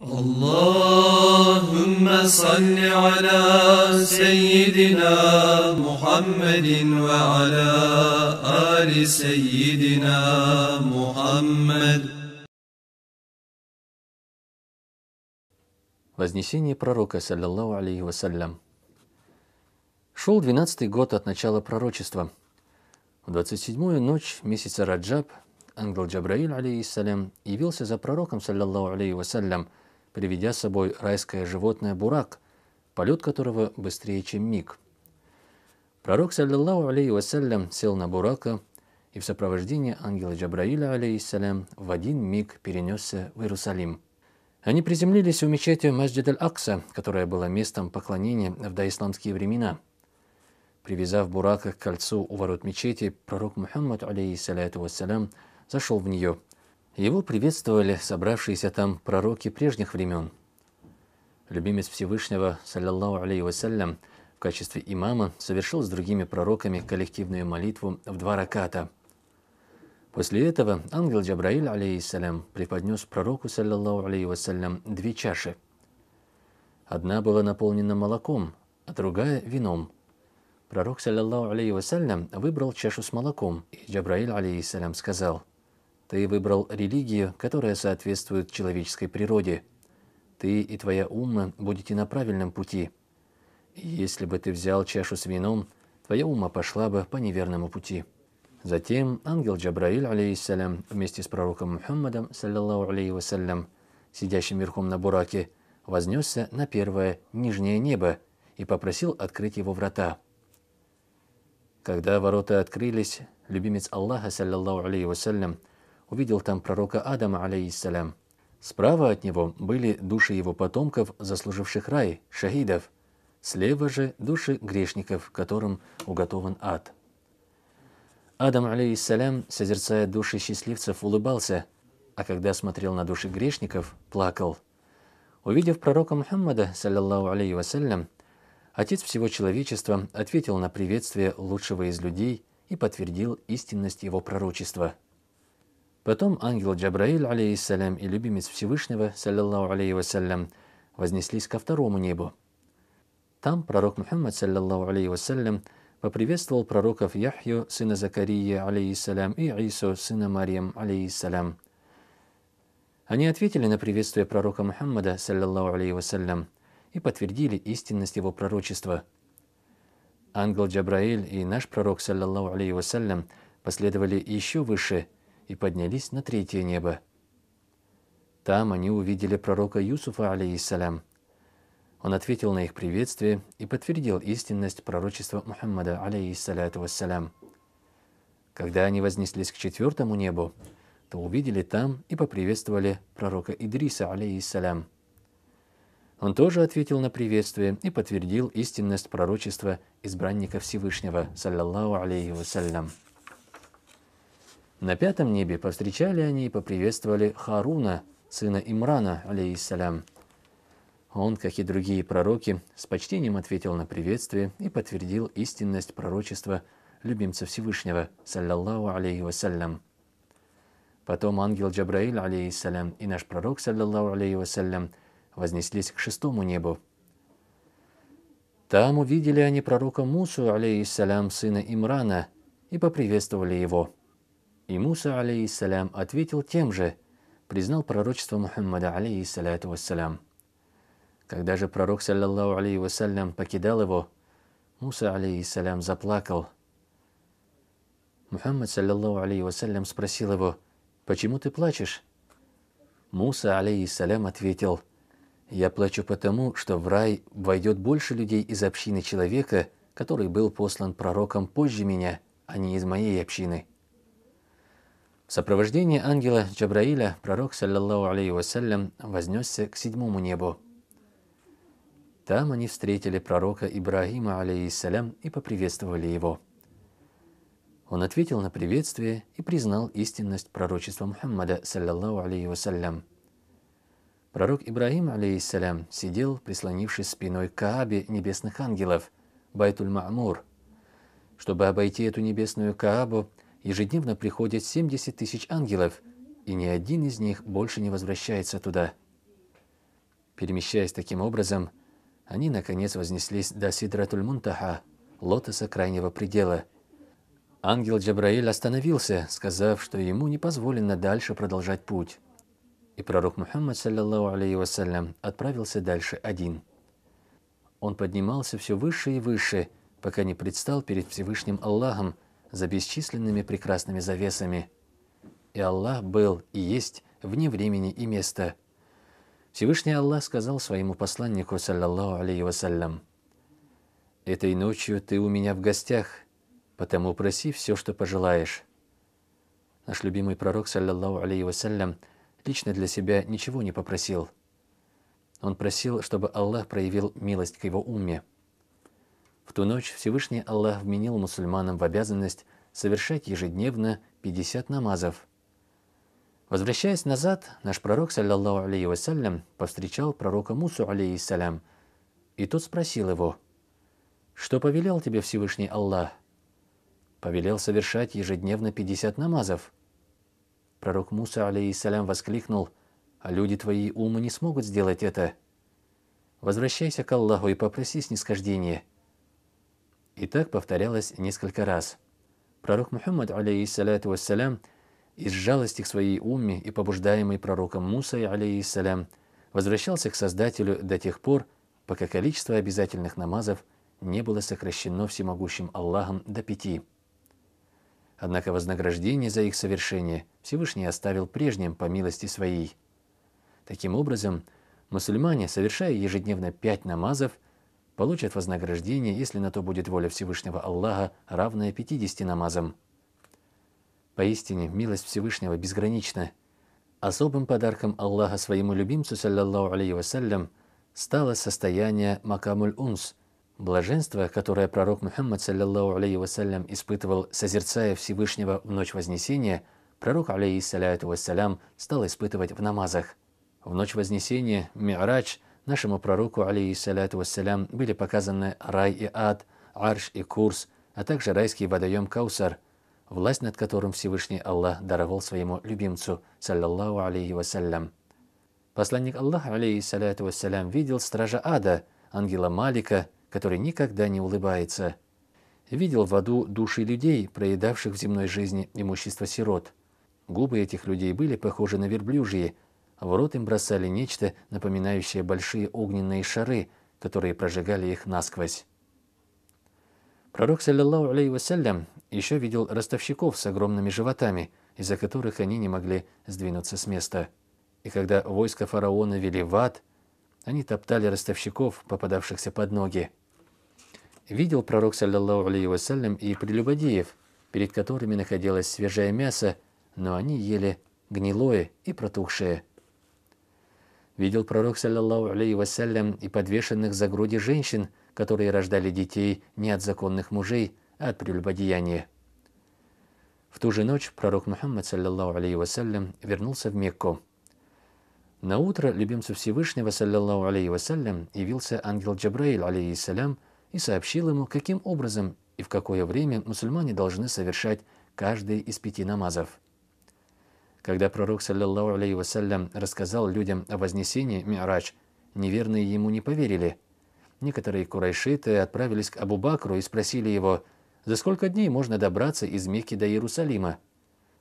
اللهم صل على سيدنا محمد وعلى آل سيدنا محمد Вознесение пророка, саллиллаху алейхи вассалям. Шел двенадцатый год от начала пророчества. В двадцать седьмую ночь месяца Раджаб ангел Джабраиль, алейхиссалям, явился за пророком, саллиллаху алейхи вассалям, приведя с собой райское животное бурак, полет которого быстрее, чем миг. Пророк, саллиллаху алейхи вассалям, сел на бурака и в сопровождении ангела Джабраиля, алейхиссалям, в один миг перенесся в Иерусалим. Они приземлились у мечети Масджид-аль-Акса, которая была местом поклонения в доисламские времена. Привязав бурака к кольцу у ворот мечети, пророк Мухаммад, алейхиссаляту вассалям, зашел в нее – его приветствовали собравшиеся там пророки прежних времен. Любимец Всевышнего, саллиллаху алейхи вассалям, в качестве имама совершил с другими пророками коллективную молитву в два раката. После этого ангел Джабраиль, алейхиссалям, преподнес пророку, саллиллаху алейхи вассалям, две чаши. Одна была наполнена молоком, а другая – вином. Пророк, саллиллаху алейхи вассалям, выбрал чашу с молоком, и Джабраиль, алейхиссалям, сказал – ты выбрал религию, которая соответствует человеческой природе. Ты и твоя умма будете на правильном пути. если бы ты взял чашу с вином, твоя умма пошла бы по неверному пути. Затем ангел Джабраиль, алейхиссалям, вместе с пророком Мухаммадом, саллиллаху алейхи вассалям, сидящим верхом на бураке, вознесся на первое нижнее небо и попросил открыть его врата. Когда ворота открылись, любимец Аллаха, саллиллаху алейхи вассалям, увидел там пророка Адама, алейхиссалям. Справа от него были души его потомков, заслуживших рай, шахидов. Слева же души грешников, которым уготован ад. Адам, алейхиссалям, созерцая души счастливцев, улыбался, а когда смотрел на души грешников, плакал. Увидев пророка Мухаммада, саллиллаху алейхи вассалям, Отец всего человечества ответил на приветствие лучшего из людей и подтвердил истинность его пророчества – Потом ангел Джабраиль, алейхиссалям, и любимец Всевышнего, саллиллаху алейхи вассалям, вознеслись ко второму небу. Там пророк Мухаммад, саллиллаху алейхи вассалям, поприветствовал пророков Яхью, сына Закария, алейхиссалям, и Ису, сына Мариям, алейхиссалям. Они ответили на приветствие пророка Мухаммада, саллиллаху алейхи вассалям, и подтвердили истинность его пророчества. Ангел Джабраиль и наш пророк, саллиллаху алейхи вассалям, последовали еще выше – и поднялись на третье небо. Там они увидели пророка Юсуфа, алейиссалям. Он ответил на их приветствие и подтвердил истинность пророчества Мухаммада, алейиссаляту вассалям. Когда они вознеслись к четвертому небу, то увидели там и поприветствовали пророка Идриса, алейиссалям. Он тоже ответил на приветствие и подтвердил истинность пророчества избранника Всевышнего, саллаллаху алейхи вассалям. На пятом небе повстречали они и поприветствовали Харуна, сына Имрана, алейхиссалям. Он, как и другие пророки, с почтением ответил на приветствие и подтвердил истинность пророчества любимца Всевышнего, саллаллаху алейхи вассалям. Потом ангел Джабраиль, алейхиссалям, и наш пророк, саллаллаху алейхи вассалям, вознеслись к шестому небу. Там увидели они пророка Мусу, алейхиссалям, сына Имрана, и поприветствовали его – и Муса, алейхиссалям, ответил тем же, признал пророчество Мухаммада, алейхиссаляту вассалям. Когда же пророк, саллаллаху алейхи вассалям, покидал его, Муса, алейхиссалям, заплакал. Мухаммад, саллаллаху алейхи вассалям, спросил его, «Почему ты плачешь?» Муса, алейхиссалям, ответил, «Я плачу потому, что в рай войдет больше людей из общины человека, который был послан пророком позже меня, а не из моей общины». В сопровождении ангела Джабраиля пророк, саллиллаху алейхи вассалям, вознесся к седьмому небу. Там они встретили пророка Ибрагима, алейхиссалям, и поприветствовали его. Он ответил на приветствие и признал истинность пророчества Мухаммада, саллиллаху алейхи вассалям. Пророк Ибрагим, алейхиссалям, сидел, прислонившись спиной к Каабе небесных ангелов, Байтуль Ма'мур. Чтобы обойти эту небесную Каабу, ежедневно приходят 70 тысяч ангелов, и ни один из них больше не возвращается туда. Перемещаясь таким образом, они, наконец, вознеслись до Сидратуль-Мунтаха, лотоса крайнего предела. Ангел Джабраиль остановился, сказав, что ему не позволено дальше продолжать путь. И пророк Мухаммад, саллиллаху алейхи вассалям, отправился дальше один. Он поднимался все выше и выше, пока не предстал перед Всевышним Аллахом – за бесчисленными прекрасными завесами. И Аллах был и есть вне времени и места. Всевышний Аллах сказал своему посланнику, саллаллаху алейхи вассалям, «Этой ночью ты у меня в гостях, потому проси все, что пожелаешь». Наш любимый пророк, саллаллаху алейхи вассалям, лично для себя ничего не попросил. Он просил, чтобы Аллах проявил милость к его умме. В ту ночь Всевышний Аллах вменил мусульманам в обязанность совершать ежедневно 50 намазов. Возвращаясь назад, наш пророк, саллиллаху алейхи вассалям, повстречал пророка Мусу, алейхиссалям, и тот спросил его, «Что повелел тебе Всевышний Аллах?» «Повелел совершать ежедневно 50 намазов». Пророк Муса, алейхиссалям, воскликнул, «А люди твои умы не смогут сделать это. Возвращайся к Аллаху и попроси снисхождения» И так повторялось несколько раз. Пророк Мухаммад, алейхиссалату вассалям, из жалости к своей умме и побуждаемый пророком Мусой, алейхиссалям, возвращался к Создателю до тех пор, пока количество обязательных намазов не было сокращено всемогущим Аллахом до пяти. Однако вознаграждение за их совершение Всевышний оставил прежним по милости своей. Таким образом, мусульмане, совершая ежедневно пять намазов – получат вознаграждение, если на то будет воля Всевышнего Аллаха, равная 50 намазам. Поистине, милость Всевышнего безгранична. Особым подарком Аллаха своему любимцу, саллаллаху алейхи вассалям, стало состояние макамуль унс, блаженство, которое пророк Мухаммад, саллаллаху алейхи вассалям, испытывал, созерцая Всевышнего в ночь Вознесения, пророк, алейхиссаляту вассалям, стал испытывать в намазах. В ночь Вознесения, ми'рач – нашему пророку, алейхиссаляту вассалям, были показаны рай и ад, арш и курс, а также райский водоем Каусар, власть над которым Всевышний Аллах даровал своему любимцу, саллаллаху алейхи вассалям. Посланник Аллаха, алейхиссаляту вассалям, видел стража ада, ангела Малика, который никогда не улыбается. Видел в аду души людей, проедавших в земной жизни имущество сирот. Губы этих людей были похожи на верблюжьи, а в рот им бросали нечто, напоминающее большие огненные шары, которые прожигали их насквозь. Пророк, саллиллаху алейхи вассалям, еще видел ростовщиков с огромными животами, из-за которых они не могли сдвинуться с места. И когда войско фараона вели в ад, они топтали ростовщиков, попадавшихся под ноги. Видел пророк, саллиллаху алейхи вассалям, и прелюбодеев, перед которыми находилось свежее мясо, но они ели гнилое и протухшее – Видел пророк, саллаллаху алейхи вассалям, и подвешенных за груди женщин, которые рождали детей не от законных мужей, а от прелюбодеяния. В ту же ночь пророк Мухаммад, саллаллаху алейхи вассалям, вернулся в Мекку. На утро любимцу Всевышнего, саллаллаху алейхи вассалям, явился ангел Джабраиль, алейхиссалям, и сообщил ему, каким образом и в какое время мусульмане должны совершать каждый из пяти намазов. Когда пророк, саллиллаху алейхи вассалям, рассказал людям о вознесении Мирач, неверные ему не поверили. Некоторые курайшиты отправились к Абу Бакру и спросили его, за сколько дней можно добраться из Мекки до Иерусалима?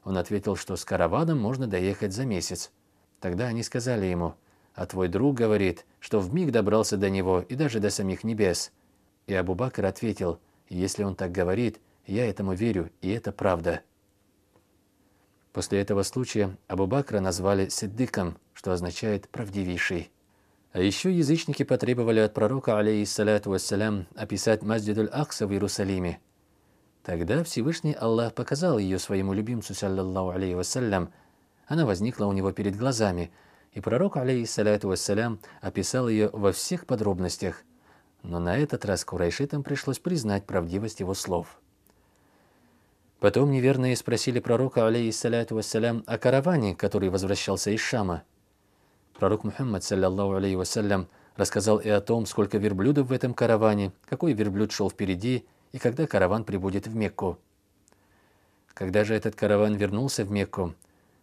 Он ответил, что с караваном можно доехать за месяц. Тогда они сказали ему, «А твой друг говорит, что в миг добрался до него и даже до самих небес». И Абу Бакр ответил, «Если он так говорит, я этому верю, и это правда». После этого случая Абу Бакра назвали Сиддиком, что означает «правдивейший». А еще язычники потребовали от пророка, алейхиссалату вассалям, описать Маздидуль Акса в Иерусалиме. Тогда Всевышний Аллах показал ее своему любимцу, саллаллаху алейхи вассалям. Она возникла у него перед глазами, и пророк, алейхиссалату вассалям, описал ее во всех подробностях. Но на этот раз курайшитам пришлось признать правдивость его слов. Потом неверные спросили пророка, алейхиссаляту вассалям, о караване, который возвращался из Шама. Пророк Мухаммад, саллиллаху алейхи вассалям, рассказал и о том, сколько верблюдов в этом караване, какой верблюд шел впереди и когда караван прибудет в Мекку. Когда же этот караван вернулся в Мекку,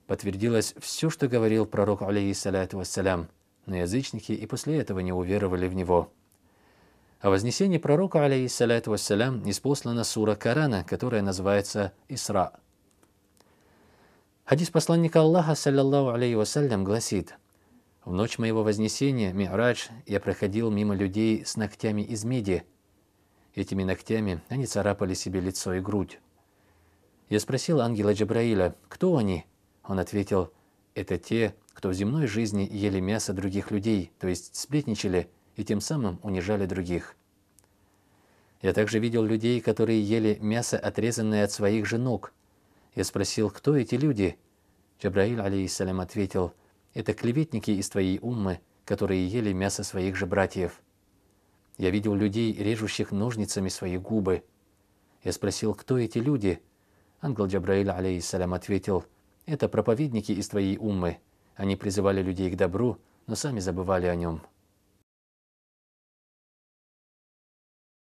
подтвердилось все, что говорил пророк, алейхиссаляту вассалям, но язычники и после этого не уверовали в него. О вознесении пророка, алейхиссаляту вассалям, испослана сура Корана, которая называется «Исра». Хадис посланника Аллаха, саллиллаху алейхи вассалям, гласит, «В ночь моего вознесения, Ми'радж, я проходил мимо людей с ногтями из меди. Этими ногтями они царапали себе лицо и грудь. Я спросил ангела Джабраиля, кто они? Он ответил, это те, кто в земной жизни ели мясо других людей, то есть сплетничали – и тем самым унижали других. Я также видел людей, которые ели мясо, отрезанное от своих же ног. Я спросил, кто эти люди? Джабраиль, алейхиссалям, ответил, это клеветники из твоей уммы, которые ели мясо своих же братьев. Я видел людей, режущих ножницами свои губы. Я спросил, кто эти люди? Ангел Джабраиль, алейхиссалям, ответил, это проповедники из твоей уммы. Они призывали людей к добру, но сами забывали о нем.